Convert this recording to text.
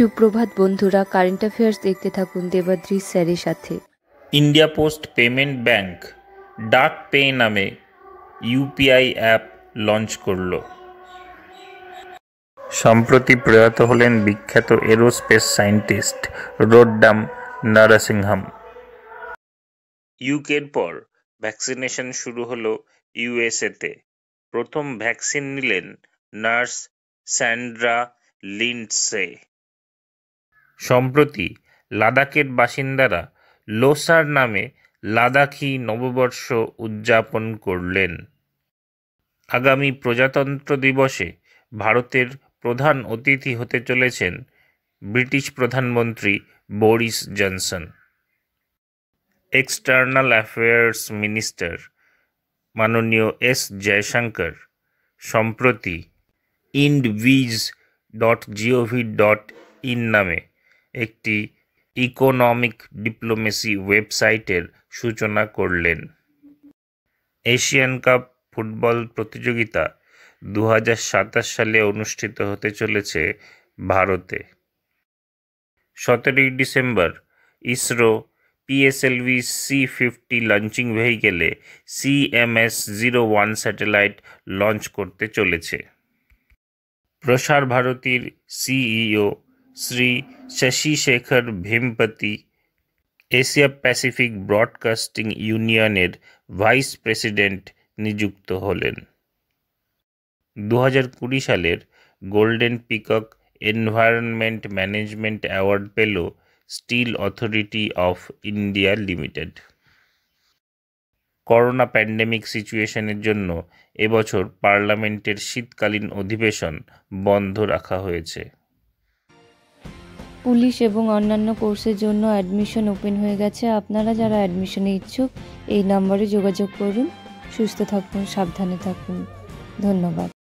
সুপ্রভাত বন্ধুরা current affairs দেখতে থাকুন দেবাদ্রি স্যারের সাথে India Post Payment Bank Dak Pay নামে ইউপিআই অ্যাপ লঞ্চ করল সম্প্রতি প্রয়াত হলেন বিখ্যাত এরোস্পেস সায়েন্টিস্ট রোডডাম নারাসিংহাম ইউকের পর ভ্যাকসিনেশন শুরু হলো ইউএসএতে প্রথম ভ্যাকসিন নিলেন নার্স স্যান্ড্রা লিন্ডসে সম্প্রতি লাদাখের বাসিন্দারা লোসার নামে লাদাখি নববর্ষ উদযাপন করলেন আগামী প্রজাতন্ত্র দিবসে ভারতের প্রধান অতিথি হতে চলেছেন ব্রিটিশ প্রধানমন্ত্রী Boris Johnson external affairs minister মাননীয় এস জয়শঙ্কর সম্প্রতি IndBiz dot G O V dot in নামে একটি ইকোনমিক ডিপ্লোমেসি ওয়েবসাইটের সূচনা করলেন এশিয়ান কাপ ফুটবল প্রতিযোগিতা দু সালে অনুষ্ঠিত হতে চলেছে ভারতে সতেরোই December ISRO PSLV C fifty launching ভেহিকেলে CMS zero one satellite launch করতে চলেছে প্রসার ভারতীর CEO Shri Shashi Shekhar Bhimpati, Asia Pacific Broadcasting ইউনিয়নের ভাইস প্রেসিডেন্ট নিযুক্ত হলেন দু কুড়ি সালের golden peacock environment management award পেল Steel Authority of India Limited corona pandemic সিচুয়েশনের জন্য এবছর পার্লামেন্টের শীতকালীন অধিবেশন বন্ধ রাখা হয়েছে পুলিশ এবং অন্যান্য কোর্সের জন্য অ্যাডমিশন ওপেন হয়ে গেছে আপনারা যারা অ্যাডমিশনে ইচ্ছুক এই নম্বরে যোগাযোগ করুন সুস্থ থাকুন সাবধানে থাকুন ধন্যবাদ